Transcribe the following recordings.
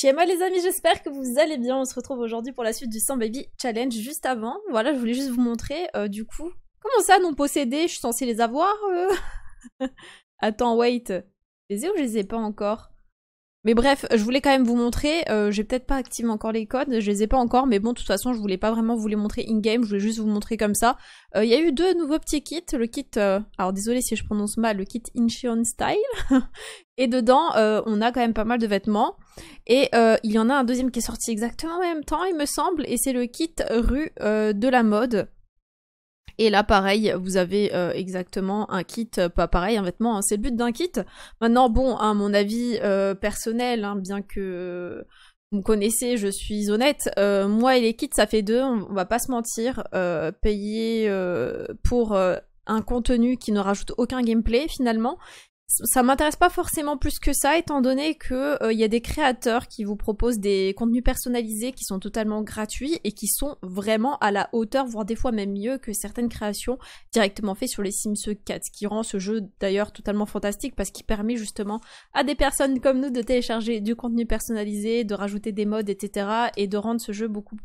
Shema les amis, j'espère que vous allez bien. On se retrouve aujourd'hui pour la suite du 100 Baby Challenge. Juste avant, voilà, je voulais juste vous montrer euh, du coup. Comment ça, non possédés Je suis censée les avoir Attends, wait. Je les ai ou je les ai pas encore mais bref, je voulais quand même vous montrer, euh, j'ai peut-être pas activé encore les codes, je les ai pas encore, mais bon, de toute façon, je voulais pas vraiment vous les montrer in-game, je voulais juste vous montrer comme ça. Euh, il y a eu deux nouveaux petits kits, le kit, euh, alors désolé si je prononce mal, le kit Incheon Style, et dedans, on a quand même pas mal de vêtements, et il y en a un deuxième qui est sorti exactement en même temps, il me semble, et c'est le kit rue de la mode, et là, pareil, vous avez euh, exactement un kit, euh, pas pareil, un vêtement, hein. c'est le but d'un kit. Maintenant, bon, à mon avis euh, personnel, hein, bien que vous me connaissez, je suis honnête, moi et les kits, ça fait deux, on, on va pas se mentir, payer pour un contenu qui ne rajoute aucun gameplay finalement ça m'intéresse pas forcément plus que ça, étant donné qu'il euh, y a des créateurs qui vous proposent des contenus personnalisés qui sont totalement gratuits et qui sont vraiment à la hauteur, voire des fois même mieux que certaines créations directement faites sur les Sims 4, ce qui rend ce jeu d'ailleurs totalement fantastique parce qu'il permet justement à des personnes comme nous de télécharger du contenu personnalisé, de rajouter des modes, etc. et de rendre ce jeu beaucoup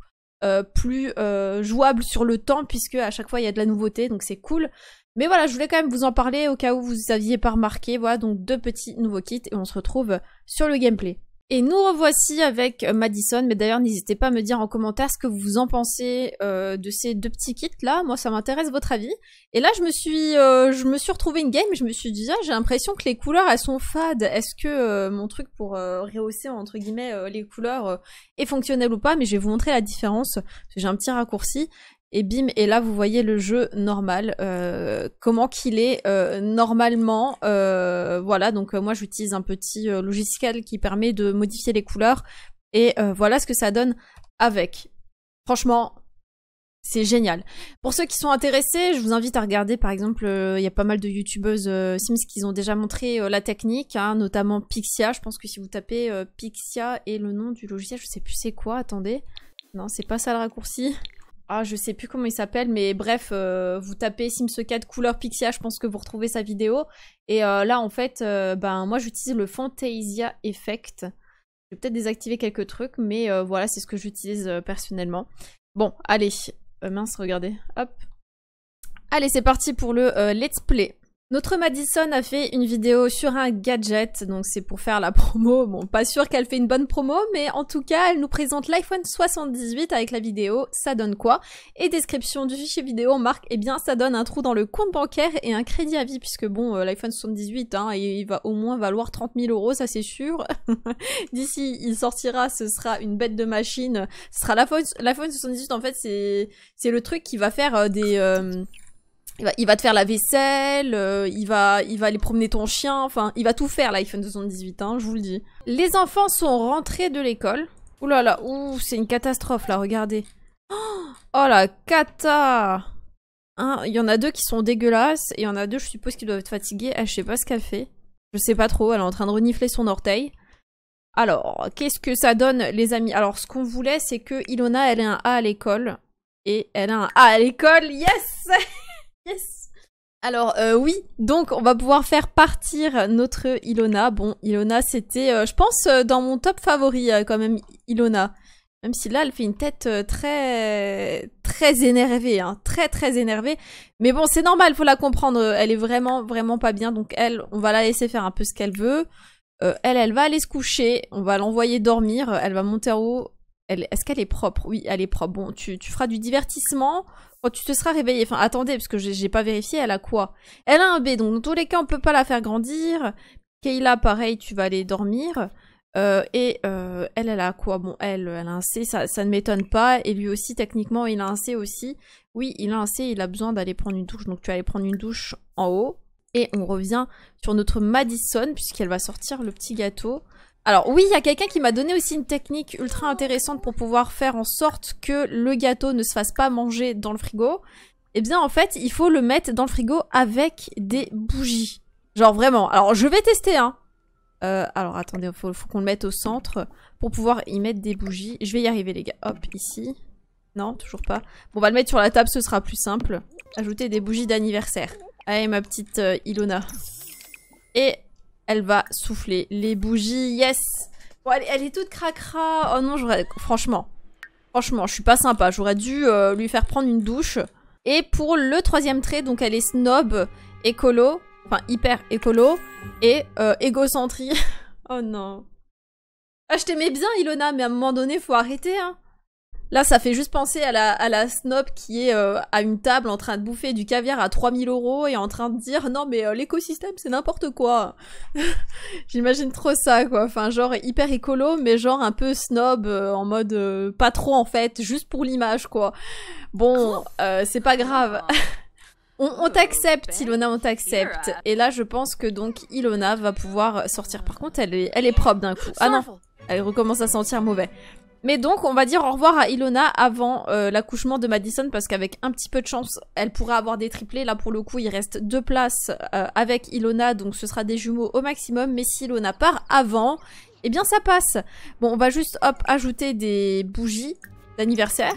euh, plus euh, jouable sur le temps puisque à chaque fois il y a de la nouveauté donc c'est cool mais voilà, je voulais quand même vous en parler au cas où vous aviez pas remarqué. Voilà, donc deux petits nouveaux kits et on se retrouve sur le gameplay. Et nous revoici avec Madison, mais d'ailleurs n'hésitez pas à me dire en commentaire ce que vous en pensez euh, de ces deux petits kits là, moi ça m'intéresse votre avis. Et là je me suis euh, je me suis retrouvée une game, je me suis dit ah, j'ai l'impression que les couleurs elles sont fades, est-ce que euh, mon truc pour rehausser entre guillemets les couleurs est fonctionnel ou pas, mais je vais vous montrer la différence, j'ai un petit raccourci et bim, et là vous voyez le jeu normal, euh, comment qu'il est euh, normalement. Euh, voilà, donc moi j'utilise un petit logiciel qui permet de modifier les couleurs, et voilà ce que ça donne avec. Franchement, c'est génial. Pour ceux qui sont intéressés, je vous invite à regarder, par exemple, il y a pas mal de youtubeuses Sims qui ont déjà montré la technique, hein, notamment Pixia. Je pense que si vous tapez Pixia et le nom du logiciel, je sais plus c'est quoi, attendez. Non, c'est pas ça le raccourci ah, je sais plus comment il s'appelle, mais bref, euh, vous tapez Sims 4 couleur Pixia, je pense que vous retrouvez sa vidéo. Et euh, là, en fait, euh, ben moi j'utilise le Fantasia Effect. Je vais peut-être désactiver quelques trucs, mais voilà, c'est ce que j'utilise personnellement. Bon, allez, mince, regardez, hop. Allez, c'est parti pour le Let's Play. Notre Madison a fait une vidéo sur un gadget, donc c'est pour faire la promo. Bon, pas sûr qu'elle fait une bonne promo, mais en tout cas, elle nous présente l'iPhone 78 avec la vidéo Ça donne quoi Et description du fichier vidéo, marque eh bien, ça donne un trou dans le compte bancaire et un crédit à vie, puisque bon, euh, l'iPhone 78, hein, il va au moins valoir 30 000 euros, ça c'est sûr. D'ici, il sortira, ce sera une bête de machine. Ce sera l'iPhone 78, en fait, c'est le truc qui va faire euh, des... Euh, il va, te faire la vaisselle, euh, il, va, il va aller promener ton chien, enfin, il va tout faire l'iPhone 78, hein, je vous le dis. Les enfants sont rentrés de l'école. Ouh là là, ouh, c'est une catastrophe là, regardez. Oh, là oh la cata hein, Il y en a deux qui sont dégueulasses, et il y en a deux, je suppose, qu'ils doivent être fatigués. Ah, je sais pas ce qu'elle fait. Je sais pas trop, elle est en train de renifler son orteil. Alors, qu'est-ce que ça donne, les amis Alors, ce qu'on voulait, c'est que Ilona, elle ait un A à l'école. Et elle a un A à l'école, yes Yes alors euh, oui, donc on va pouvoir faire partir notre Ilona. Bon, Ilona, c'était, euh, je pense, euh, dans mon top favori quand même, Ilona. Même si là, elle fait une tête très, très énervée, hein, très très énervée. Mais bon, c'est normal, faut la comprendre. Elle est vraiment, vraiment pas bien. Donc elle, on va la laisser faire un peu ce qu'elle veut. elle, elle va aller se coucher. On va l'envoyer dormir. Elle va monter en haut. Est-ce qu'elle est propre Oui, elle est propre. Bon, tu, tu feras du divertissement Oh, tu te seras réveillé, enfin attendez, parce que j'ai pas vérifié, elle a quoi Elle a un donc dans tous les cas on peut pas la faire grandir. Kayla, pareil, tu vas aller dormir. Euh, et euh, elle, elle a quoi Bon, elle, elle a un C, ça, ça ne m'étonne pas. Et lui aussi, techniquement, il a un C aussi. Oui, il a un C, il a besoin d'aller prendre une douche. Donc tu vas aller prendre une douche en haut. Et on revient sur notre Madison, puisqu'elle va sortir le petit gâteau. Alors oui, il y a quelqu'un qui m'a donné aussi une technique ultra intéressante pour pouvoir faire en sorte que le gâteau ne se fasse pas manger dans le frigo. Eh bien en fait, il faut le mettre dans le frigo avec des bougies. Genre vraiment. Alors je vais tester, hein. Euh, alors attendez, il faut qu'on le mette au centre pour pouvoir y mettre des bougies. Je vais y arriver les gars. Hop, ici. Non, toujours pas. Bon, on va le mettre sur la table, ce sera plus simple. Ajouter des bougies d'anniversaire. Allez ma petite euh, Ilona. Et elle va souffler les bougies. Yes bon, elle, est toute cracra. Oh non, j'aurais... Franchement. Franchement, je suis pas sympa. J'aurais dû euh, lui faire prendre une douche. Et pour le troisième trait, donc elle est snob, écolo, enfin hyper écolo, et euh, oh non. Ah, je t'aimais bien, Ilona, mais à un moment donné, faut arrêter, hein. Là, ça fait juste penser à la, à la snob qui est euh, à une table en train de bouffer du caviar à 3000 euros et en train de dire non mais euh, l'écosystème c'est n'importe quoi. J'imagine trop ça quoi. Enfin genre hyper écolo mais genre un peu snob euh, en mode pas trop en fait juste pour l'image quoi. Bon c'est pas grave. Ah. On, on t'accepte, Ilona, on t'accepte. Et là, je pense que donc Ilona va pouvoir sortir. Par contre, elle elle est propre d'un coup. Ah non, elle recommence à sentir mauvais. Mais donc, on va dire au revoir à Ilona avant euh, l'accouchement de Madison parce qu'avec un petit peu de chance, elle pourra avoir des triplés. Là, pour le coup, il reste deux places euh, avec Ilona, donc ce sera des jumeaux au maximum. Mais si Ilona part avant, eh bien, ça passe. Bon, on va juste, hop, ajouter des bougies d'anniversaire.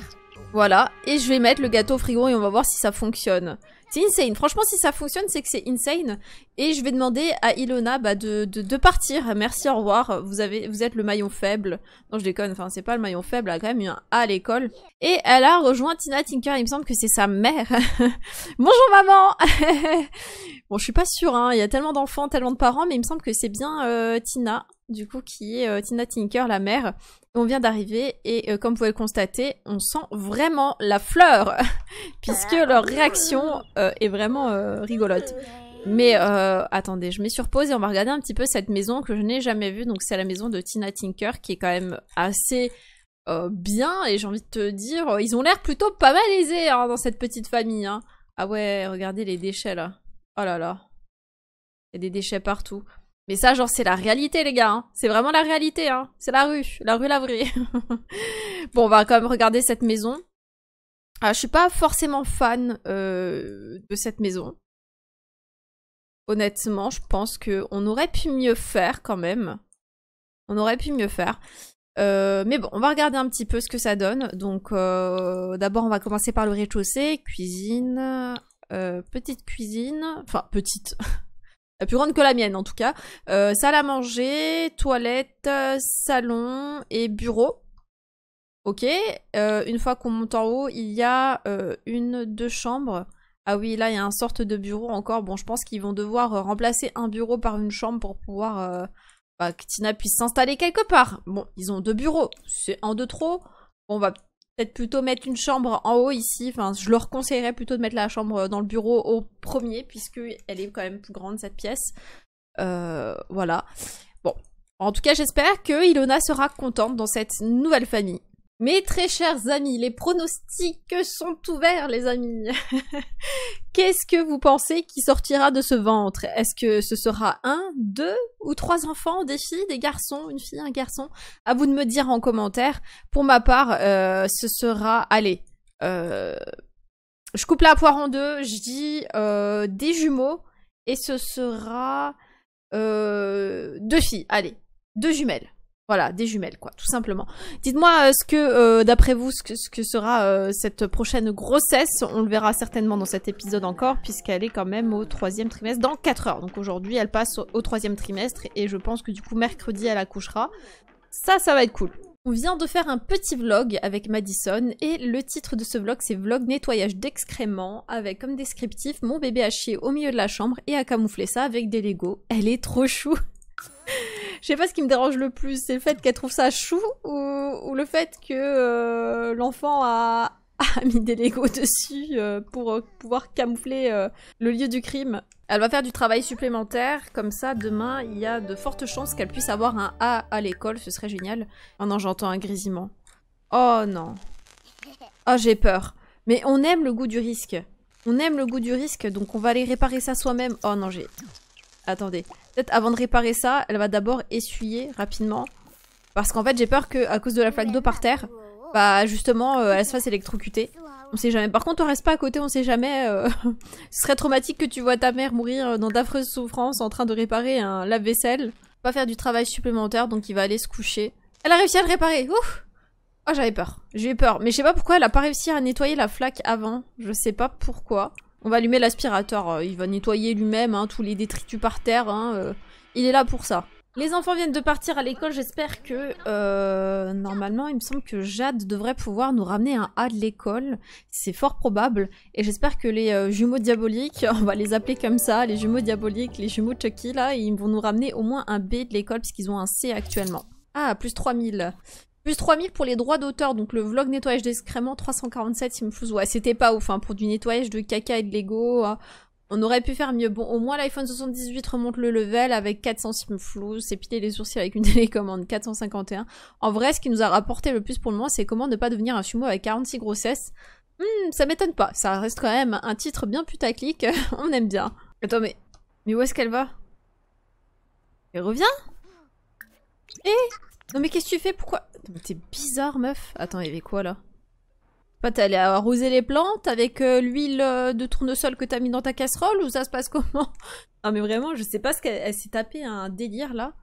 Voilà. Et je vais mettre le gâteau au frigo et on va voir si ça fonctionne. C'est insane. Franchement, si ça fonctionne, c'est que c'est insane. Et je vais demander à Ilona bah, de, de, de, partir. Merci, au revoir. Vous, avez, vous êtes le maillon faible. Non, je déconne. Enfin, c'est pas le maillon faible. Elle a quand même eu à l'école. Et elle a rejoint Tina Tinker. Il me semble que c'est sa mère. Bonjour, maman Bon, je suis pas sûre. Hein. Il y a tellement d'enfants, tellement de parents. Mais il me semble que c'est bien euh, Tina du coup, qui est euh, Tina Tinker, la mère. On vient d'arriver et euh, comme vous pouvez le constater, on sent vraiment la fleur, puisque ah. leur réaction euh, est vraiment rigolote. Mais attendez, je mets sur pause et on va regarder un petit peu cette maison que je n'ai jamais vue. Donc c'est la maison de Tina Tinker qui est quand même assez bien et j'ai envie de te dire, ils ont l'air plutôt pas mal aisés hein, dans cette petite famille. Hein. Ah ouais, regardez les déchets là. Oh là là. Il y a des déchets partout. Mais ça, genre, c'est la réalité, les gars. Hein. C'est vraiment la réalité. Hein. C'est la rue. La rue, la bon, on va quand même regarder cette maison. Je ah, je suis pas forcément fan euh, de cette maison. Honnêtement, je pense qu'on aurait pu mieux faire quand même. On aurait pu mieux faire. Euh, mais bon, on va regarder un petit peu ce que ça donne. Donc, euh, d'abord, on va commencer par le rez-de-chaussée, cuisine, petite cuisine, enfin petite. Euh, plus grande que la mienne en tout cas. Euh, salle à manger, toilette, euh, salon et bureau. Ok, une fois qu'on monte en haut, il y a une, deux chambres. Ah oui, là, il y a un sorte de bureau encore. Bon, je pense qu'ils vont devoir remplacer un bureau par une chambre pour pouvoir bah, que Tina puisse s'installer quelque part. Bon, ils ont deux bureaux, c'est un de trop. On va peut-être plutôt mettre une chambre en haut ici. Enfin, je leur conseillerais plutôt de mettre la chambre dans le bureau au premier, puisqu'elle est quand même plus grande cette pièce. Euh, voilà. Bon. En tout cas, j'espère que Ilona sera contente dans cette nouvelle famille. Mes très chers amis, les pronostics sont ouverts, les amis. Qu'est-ce que vous pensez qui sortira de ce ventre Est-ce que ce sera un, deux ou trois enfants, des filles, des garçons, une fille, un garçon À vous de me dire en commentaire. Pour ma part, euh, ce sera, allez, euh, je coupe la poire en deux, je dis euh, des jumeaux et ce sera deux filles. Allez, deux jumelles. Voilà, des jumelles, quoi, tout simplement. Dites-moi euh, ce que, euh, d'après vous, ce que, sera euh, cette prochaine grossesse. On le verra certainement dans cet épisode encore, puisqu'elle est quand même au troisième trimestre dans 4 heures. Donc aujourd'hui, elle passe au troisième trimestre, et je pense que du coup, mercredi, elle accouchera. Ça, ça va être cool. On vient de faire un petit vlog avec Madison et le titre de ce vlog c'est vlog nettoyage d'excréments avec comme descriptif mon bébé a chier au milieu de la chambre et à camoufler ça avec des Legos. Elle est trop chou je sais pas ce qui me dérange le plus, c'est le fait qu'elle trouve ça chou ou, le fait que euh, l'enfant a, mis des Legos dessus euh, pour euh, pouvoir camoufler le lieu du crime. Elle va faire du travail supplémentaire, comme ça demain il y a de fortes chances qu'elle puisse avoir un A à l'école, ce serait génial. Oh non, j'entends un grésillement. Oh non. Oh j'ai peur. Mais on aime le goût du risque. On aime le goût du risque, donc on va aller réparer ça soi-même. Oh non, j'ai... Attendez. Peut-être avant de réparer ça, elle va d'abord essuyer rapidement. Parce qu'en fait, j'ai peur qu'à cause de la flaque d'eau par terre, bah justement, euh, elle se fasse électrocuter. On sait jamais. Par contre, on reste pas à côté, on sait jamais. Euh, ce serait traumatique que tu vois ta mère mourir dans d'affreuses souffrances en train de réparer un lave-vaisselle. Pas faire du travail supplémentaire, donc il va aller se coucher. Elle a réussi à le réparer. Ouf Oh, j'avais peur. J'ai peur. Mais je sais pas pourquoi elle a pas réussi à nettoyer la flaque avant. Je sais pas pourquoi. On va allumer l'aspirateur, euh, il va nettoyer lui-même hein, tous les détritus par terre, hein, euh, il est là pour ça. Les enfants viennent de partir à l'école, j'espère que euh, normalement il me semble que Jade devrait pouvoir nous ramener un A de l'école, c'est fort probable, et j'espère que les jumeaux diaboliques, on va les appeler comme ça, les jumeaux diaboliques, les jumeaux Chucky là, ils vont nous ramener au moins un B de l'école puisqu'ils ont un C actuellement. Ah, plus 3000. Plus 3000 pour les droits d'auteur, donc le vlog nettoyage d'excréments, 347 si Ouais, c'était pas ouf, hein, pour du nettoyage de caca et de Lego. Hein. On aurait pu faire mieux. Bon, au moins l'iPhone 78 remonte le level avec 400 C'est s'épiler les sourcils avec une télécommande 451. En vrai, ce qui nous a rapporté le plus pour le moment, c'est comment ne pas devenir un sumo avec 46 grossesses. Hmm, ça m'étonne pas. Ça reste quand même un titre bien putaclic. On aime bien. Attends, mais, mais où est-ce qu'elle va Elle revient Eh non mais qu'est-ce que tu fais Pourquoi T'es bizarre meuf. Attends, il y avait quoi là Pas t'es allé arroser les plantes avec euh, l'huile euh, de tournesol que t'as mis dans ta casserole ou ça se passe comment Non mais vraiment, je sais pas ce qu'elle s'est tapée un délire là.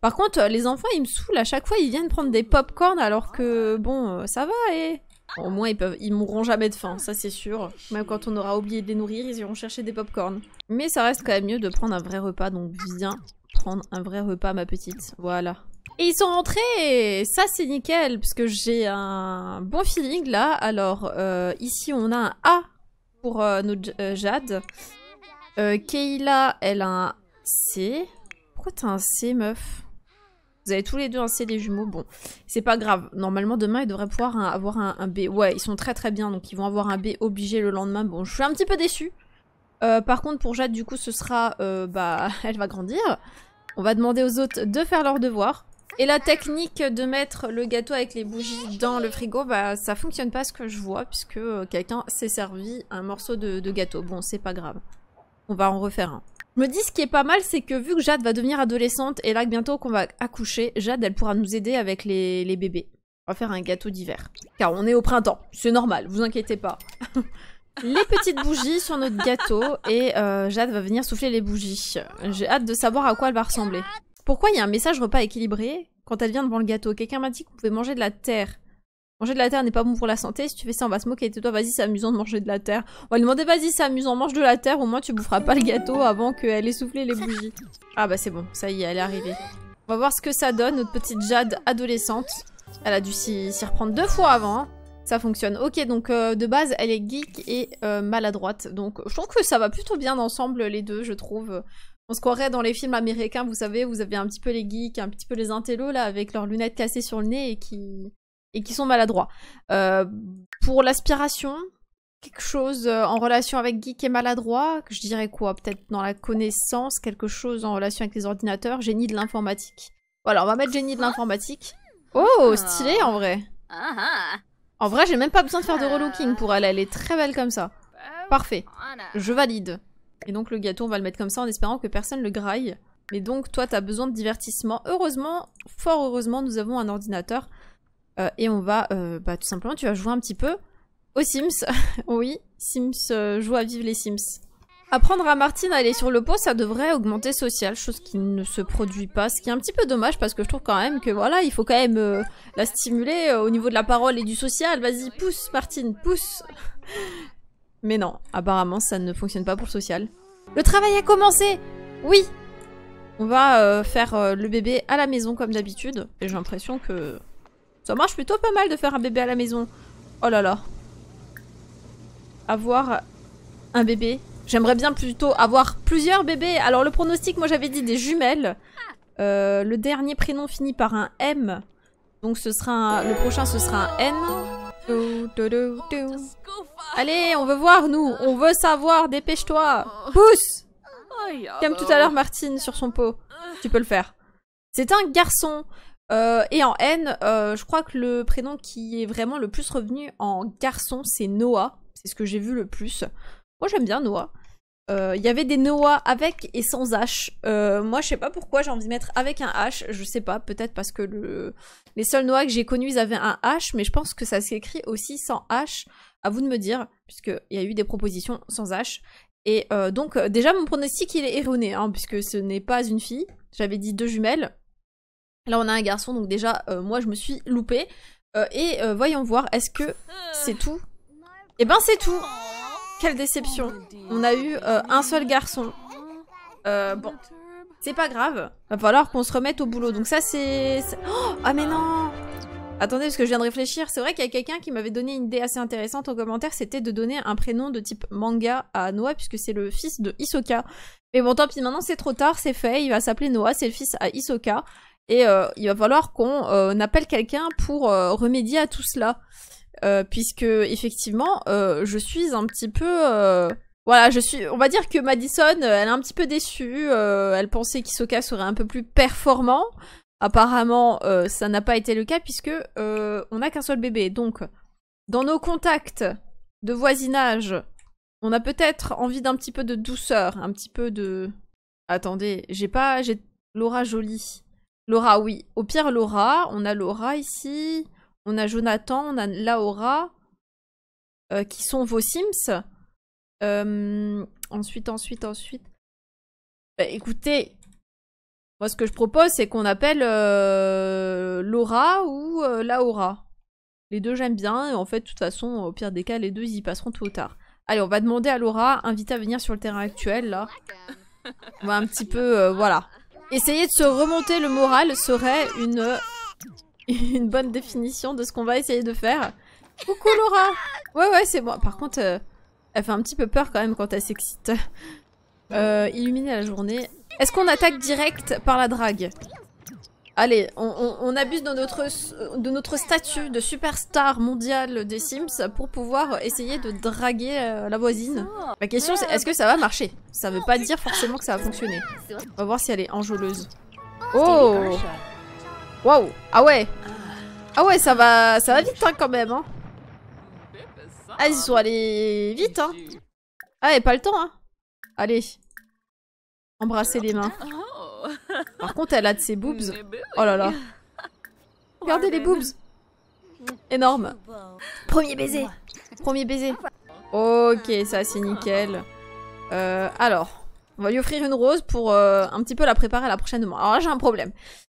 Par contre, euh, les enfants, ils me saoulent. À chaque fois, ils viennent prendre des pop-corn alors que, bon, ça va et... Au moins, ils peuvent, ils mourront jamais de faim, ça c'est sûr. Même quand on aura oublié de les nourrir, ils iront chercher des pop-corn. Mais ça reste quand même mieux de prendre un vrai repas, donc viens prendre un vrai repas, ma petite. Voilà. Et ils sont rentrés ça c'est nickel parce que j'ai un bon feeling là. Alors euh, ici on a un A pour euh, notre euh, Jade. Keila elle a un C. Pourquoi t'as un C meuf Vous avez tous les deux un C des jumeaux. Bon c'est pas grave. Normalement demain ils devraient pouvoir avoir un, un, B. Ouais ils sont très très bien donc ils vont avoir un B obligé le lendemain. Bon je suis un petit peu déçue. par contre pour Jade du coup ce sera... bah elle va grandir. On va demander aux autres de faire leurs devoirs. Et la technique de mettre le gâteau avec les bougies dans le frigo, bah ça fonctionne pas ce que je vois, puisque euh, quelqu'un s'est servi un morceau de, gâteau. Bon, c'est pas grave. On va en refaire un. Je me dis ce qui est pas mal, c'est que vu que Jade va devenir adolescente et là bientôt qu'on va accoucher, Jade elle pourra nous aider avec les, bébés. On va faire un gâteau d'hiver. Car on est au printemps, c'est normal, vous inquiétez pas. les petites bougies sur notre gâteau et euh, Jade va venir souffler les bougies. J'ai hâte de savoir à quoi elle va ressembler. Pourquoi il y a un message repas équilibré quand elle vient devant le gâteau Quelqu'un m'a dit qu'on pouvait manger de la terre. Manger de la terre n'est pas bon pour la santé. Si tu fais ça, on va se moquer de toi. Vas-y, c'est amusant de manger de la terre. On va lui demander, vas-y, c'est amusant, mange de la terre. Au moins, tu boufferas pas le gâteau avant qu'elle ait soufflé les bougies. Ah bah c'est bon, ça y est, elle est arrivée. On va voir ce que ça donne, notre petite Jade adolescente. Elle a dû s'y reprendre deux fois avant. Hein. Ça fonctionne. Ok, donc euh, de base, elle est geek et euh, maladroite. Donc je trouve que ça va plutôt bien ensemble, les deux, je trouve. On se croirait dans les films américains, vous savez, vous avez un petit peu les geeks, un petit peu les intellos là, avec leurs lunettes cassées sur le nez et qui, et qui sont maladroits. Euh, pour l'aspiration, quelque chose euh, en relation avec geek et maladroit, je dirais quoi Peut-être dans la connaissance, quelque chose en relation avec les ordinateurs, génie de l'informatique. Voilà, on va mettre génie de l'informatique. Oh, ah. stylé en vrai. Ah, ah. En vrai, j'ai même pas besoin de faire de relooking pour elle, elle est très belle comme ça. Bah Parfait. Je valide. Et donc le gâteau, on va le mettre comme ça en espérant que personne le graille. Mais donc toi, t'as besoin de divertissement. Heureusement, fort heureusement, nous avons un ordinateur. Euh, et on va, euh, bah, tout simplement, tu vas jouer un petit peu aux Sims. oui, Sims, euh, joue à vivre les Sims. Apprendre à Martine à aller sur le pot, ça devrait augmenter social, chose qui ne se produit pas, ce qui est un petit peu dommage parce que je trouve quand même que voilà, il faut quand même la stimuler au niveau de la parole et du social. Vas-y, pousse Martine, pousse mais non, apparemment ça ne fonctionne pas pour le social. Le travail a commencé Oui On va euh, faire euh, le bébé à la maison comme d'habitude. Et j'ai l'impression que ça marche plutôt pas mal de faire un bébé à la maison. Oh là là. Avoir un bébé. J'aimerais bien plutôt avoir plusieurs bébés. Alors le pronostic, moi j'avais dit des jumelles. Euh, le dernier prénom finit par un M. Donc ce sera le prochain ce sera un N. Oh, Allez, on veut voir, nous On veut savoir, dépêche-toi oh. Pousse Comme ah bah tout à l'heure Martine sur son pot. Tu peux le faire. C'est un garçon euh, et en N, euh, je crois que le prénom qui est vraiment le plus revenu en garçon, c'est Noah. C'est ce que j'ai vu le plus. Moi, j'aime bien Noah. Euh, il y avait des Noah avec et sans H. Euh, moi, je sais pas pourquoi j'ai envie de mettre avec un H. Je sais pas, peut-être parce que les seuls Noah que j'ai connus, ils avaient un H, mais je pense que ça s'écrit aussi sans H. À vous de me dire, puisqu'il y a eu des propositions sans H. Et euh, donc, déjà, mon pronostic, il est erroné, hein, puisque ce n'est pas une fille. J'avais dit deux jumelles. Là, on a un garçon, donc déjà, moi, je me suis loupée. et voyons voir, est-ce que ah. c'est tout Eh ben, c'est tout quelle déception On a eu euh, un seul garçon. Euh, bon, c'est pas grave. Va falloir qu'on se remette au boulot. Donc ça, c'est... Oh, ah mais non Attendez, parce que je viens de réfléchir. C'est vrai qu'il y a quelqu'un qui m'avait donné une idée assez intéressante en commentaire. C'était de donner un prénom de type manga à Noah, puisque c'est le fils de Hisoka. Mais bon, tant pis, maintenant c'est trop tard, c'est fait. Il va s'appeler Noah, c'est le fils à Hisoka. Et euh, il va falloir qu'on appelle quelqu'un pour remédier à tout cela. Euh, puisque effectivement, euh, je suis un petit peu... Euh, voilà, je suis... On va dire que Madison, elle est un petit peu déçue. elle pensait qu'Isoka serait un peu plus performant. Apparemment, ça n'a pas été le cas, puisque on n'a qu'un seul bébé. Donc, dans nos contacts de voisinage, on a peut-être envie d'un petit peu de douceur, un petit peu de... Attendez, j'ai pas... J'ai Laura Jolie. Laura, oui. Au pire, Laura. On a Laura ici. On a Jonathan, on a Laura, euh, qui sont vos Sims. Euh, ensuite, ensuite, ensuite. Bah, écoutez, moi ce que je propose, c'est qu'on appelle euh, Laura ou Laura. Les deux j'aime bien, et en fait, de toute façon, au pire des cas, les deux ils y passeront tout ou tard. Allez, on va demander à Laura, invitée à venir sur le terrain actuel, là. On va un petit peu, voilà. Essayer de se remonter le moral serait une une bonne définition de ce qu'on va essayer de faire. Coucou Laura Ouais ouais c'est moi. Par contre, euh, elle fait un petit peu peur quand même quand elle s'excite. Euh, euh, illuminer la journée. Est-ce qu'on attaque direct par la drague Allez, on, abuse de notre, de notre statut de superstar mondiale des Sims pour pouvoir essayer de draguer euh, la voisine. La question c'est est-ce que ça va marcher Ça veut pas dire forcément que ça va fonctionner. On va voir si elle est enjôleuse. Oh Wow Ah ouais Ah ouais, ça va, ça va vite hein, quand même. Hein. Ah, ils sont allés vite. Hein. Ah, et pas le temps. Hein. Allez. Embrasser les mains. Par contre, elle a de ses boobs. Oh là là. Regardez les boobs. Énorme. Premier baiser. Premier baiser. Ok, ça c'est nickel. Euh, alors, on va lui offrir une rose pour euh, un petit peu la préparer à la prochaine. Alors là, j'ai un problème.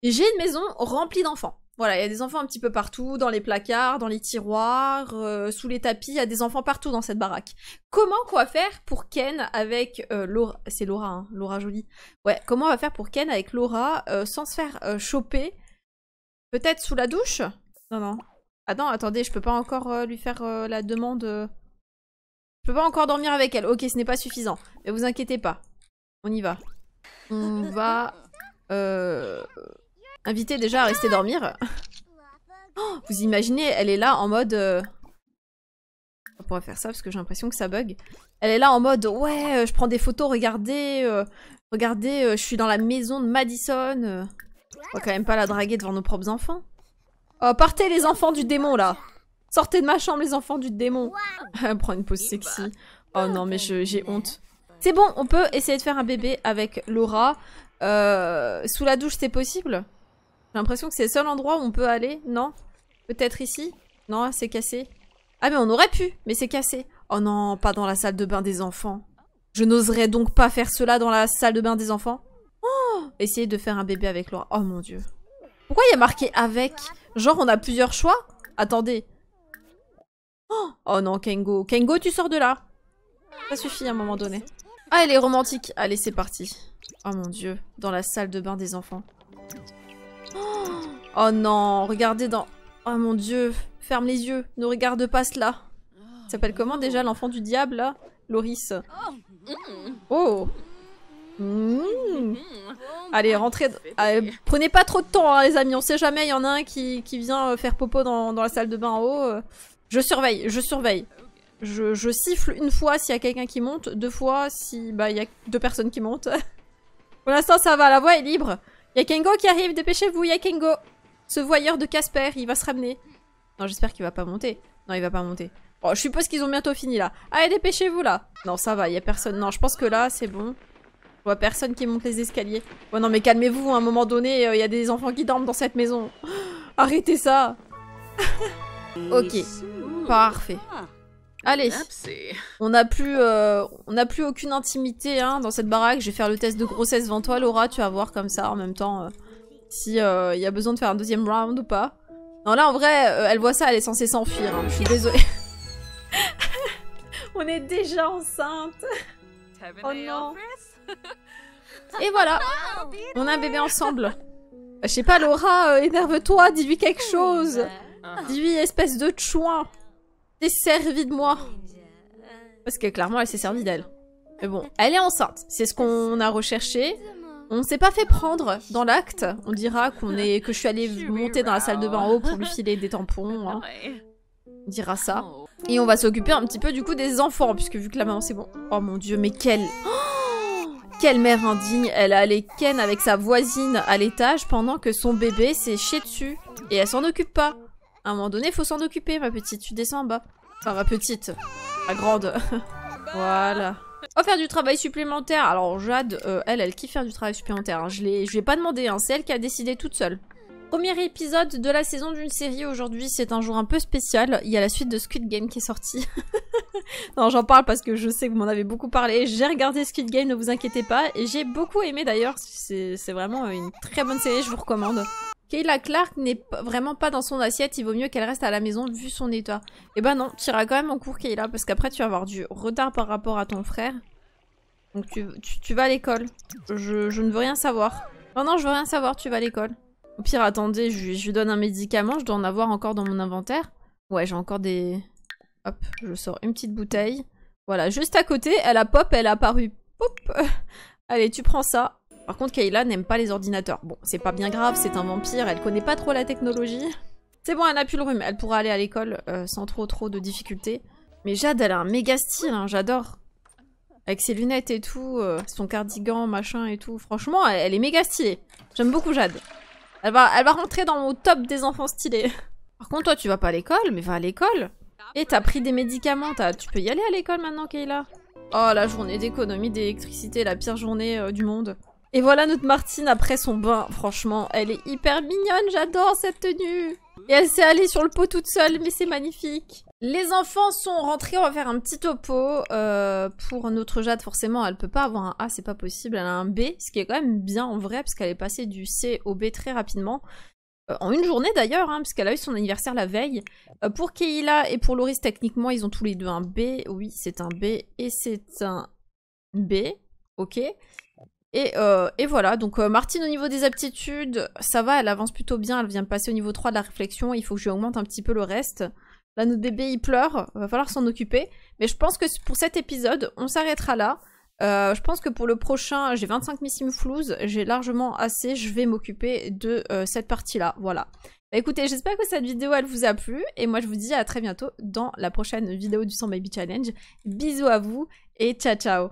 J'ai une maison remplie d'enfants. Voilà, il y a des enfants un petit peu partout, dans les placards, dans les tiroirs, euh, sous les tapis, il y a des enfants partout dans cette baraque. Comment quoi faire pour Ken avec euh, Laura C'est Laura, hein, Laura Jolie. Ouais, comment on va faire pour Ken avec Laura euh, sans se faire choper Peut-être sous la douche Non, non. Ah non, attendez, je peux pas encore lui faire la demande. Je peux pas encore dormir avec elle. Ok, ce n'est pas suffisant. Mais vous inquiétez pas. On y va. On va... Euh... Invité déjà à rester dormir. Oh, vous imaginez, elle est là en mode... Euh, on pourrait faire ça parce que j'ai l'impression que ça bug. Elle est là en mode, ouais, euh, je prends des photos, regardez, euh, regardez, je suis dans la maison de Madison. On va quand même pas la draguer devant nos propres enfants. Oh, partez les enfants du démon, là Sortez de ma chambre, les enfants du démon prend une pose sexy. Oh non, mais j'ai honte. C'est bon, on peut essayer de faire un bébé avec Laura. sous la douche, c'est possible j'ai l'impression que c'est le seul endroit où on peut aller, non Peut-être ici Non, c'est cassé. Ah mais on aurait pu, mais c'est cassé. Oh non, pas dans la salle de bain des enfants. Je n'oserais donc pas faire cela dans la salle de bain des enfants oh Essayer de faire un bébé avec Laura. Oh mon dieu. Pourquoi il y a marqué avec Genre on a plusieurs choix Attendez. Oh, oh non, Kengo. Kengo, tu sors de là. Ça suffit à un moment donné. Ah, elle est romantique. Allez, c'est parti. Oh mon dieu. Dans la salle de bain des enfants. Oh non, regardez dans... Oh mon dieu, ferme les yeux, ne regarde pas cela. s'appelle comment déjà l'enfant du diable là Loris. Oh, oh. Hmm. Allez, rentrez. Ah, prenez pas trop de temps, hein, les amis. On sait jamais, il y en a un qui, qui vient euh, faire popo dans, la salle de bain en haut. Euh. Je surveille, je surveille. Je, siffle une fois s'il y a quelqu'un qui monte, deux fois si bah y a deux personnes qui montent. Pour l'instant, ça va, la voie est libre. Y'a Kengo qui arrive, dépêchez-vous, y'a Kengo Ce voyeur de Casper, il va se ramener. Non, j'espère qu'il va pas monter. Non, il va pas monter. Bon, oh, je suppose qu'ils ont bientôt fini là. Allez, dépêchez-vous là Non, ça va, y'a personne. Non, je pense que là, c'est bon. Je vois personne qui monte les escaliers. Oh non, mais calmez-vous, à un moment donné, il euh, y a des enfants qui dorment dans cette maison. Arrêtez ça Ok, parfait. Allez, on n'a plus, euh, on plus aucune intimité hein, dans cette baraque. Je vais faire le test de grossesse devant toi, Laura. Tu vas voir comme ça en même temps euh, si euh, il y a besoin de faire un deuxième round ou pas. Non là en vrai, elle voit ça, elle est censée s'enfuir. Hein. Je suis désolée. on est déjà enceinte. Oh non. Et voilà, on a un bébé ensemble. Je sais pas, Laura, énerve-toi, dis-lui quelque oh, chose. Dis-lui espèce de chouin t'es servi de moi. Parce que clairement, elle s'est servie d'elle. Mais bon, elle est enceinte. C'est ce qu'on a recherché. On s'est pas fait prendre dans l'acte. On dira qu'on est que je suis allée monter dans la salle de bain haut pour lui filer des tampons. Hein. On dira ça. Oh. Et on va s'occuper un petit peu du coup des enfants, puisque vu que la maman c'est bon. Oh mon dieu, mais quelle... quelle mère indigne Elle a les ken avec sa voisine à l'étage pendant que son bébé s'est chié dessus. Et elle s'en occupe pas. À un moment donné, faut s'en occuper, ma petite. Tu descends en bas. Enfin, ma petite. Ma grande. voilà. va faire du travail supplémentaire. Alors, Jade, euh, elle, elle kiffe faire du travail supplémentaire. Hein. Je ne je l'ai pas demandé. Hein. C'est elle qui a décidé toute seule. Premier épisode de la saison d'une série aujourd'hui, c'est un jour un peu spécial. Il y a la suite de Squid Game qui est sortie. non, j'en parle parce que je sais que vous m'en avez beaucoup parlé. J'ai regardé Squid Game, ne vous inquiétez pas. Et j'ai beaucoup aimé d'ailleurs. C'est vraiment une très bonne série, je vous recommande. Kayla Clark n'est vraiment pas dans son assiette, il vaut mieux qu'elle reste à la maison vu son état. Et eh ben non, tu iras quand même en cours Kayla, parce qu'après tu vas avoir du retard par rapport à ton frère. Donc tu, vas à l'école. Je, ne veux rien savoir. Non, non, je veux rien savoir, tu vas à l'école. Au pire, attendez, je, lui donne un médicament, je dois en avoir encore dans mon inventaire. Ouais, j'ai encore des... Hop, je sors une petite bouteille. Voilà, juste à côté, elle a pop, elle a apparu. Pop Allez, tu prends ça. Par contre, Kayla n'aime pas les ordinateurs. Bon, c'est pas bien grave, c'est un vampire, elle connaît pas trop la technologie. C'est bon, elle n'a plus le rhume, elle pourra aller à l'école euh, sans trop trop de difficultés. Mais Jade, elle a un méga style, hein, j'adore. Avec ses lunettes et tout, euh, son cardigan, machin et tout. Franchement, elle, est méga stylée. J'aime beaucoup Jade. Elle va, elle va rentrer dans mon top des enfants stylés. Par contre, toi, tu vas pas à l'école, mais va à l'école. Et t'as pris des médicaments, tu peux y aller à l'école maintenant, Kayla. Oh, la journée d'économie d'électricité, la pire journée euh, du monde. Et voilà notre Martine après son bain. Franchement, elle est hyper mignonne. J'adore cette tenue. Et elle s'est allée sur le pot toute seule, mais c'est magnifique. Les enfants sont rentrés, on va faire un petit topo. Euh, pour notre Jade, forcément, elle peut pas avoir un A, c'est pas possible. Elle a un B, ce qui est quand même bien en vrai, parce qu'elle est passée du C au B très rapidement. Euh, en une journée d'ailleurs, hein, parce qu'elle a eu son anniversaire la veille. Euh, pour Keila et pour Loris, techniquement, ils ont tous les deux un B. Oui, c'est un B et c'est un B. Ok. Euh, et, voilà, donc euh, Martine au niveau des aptitudes, ça va, elle avance plutôt bien, elle vient de passer au niveau 3 de la réflexion, il faut que je augmente un petit peu le reste. Là, notre bébé, il pleure, va falloir s'en occuper. Mais je pense que pour cet épisode, on s'arrêtera là. Euh, je pense que pour le prochain, j'ai 25 missimes flouze. j'ai largement assez, je vais m'occuper de cette partie-là, voilà. Bah, écoutez, j'espère que cette vidéo, elle vous a plu, et moi je vous dis à très bientôt dans la prochaine vidéo du 100 Baby Challenge. Bisous à vous, et ciao ciao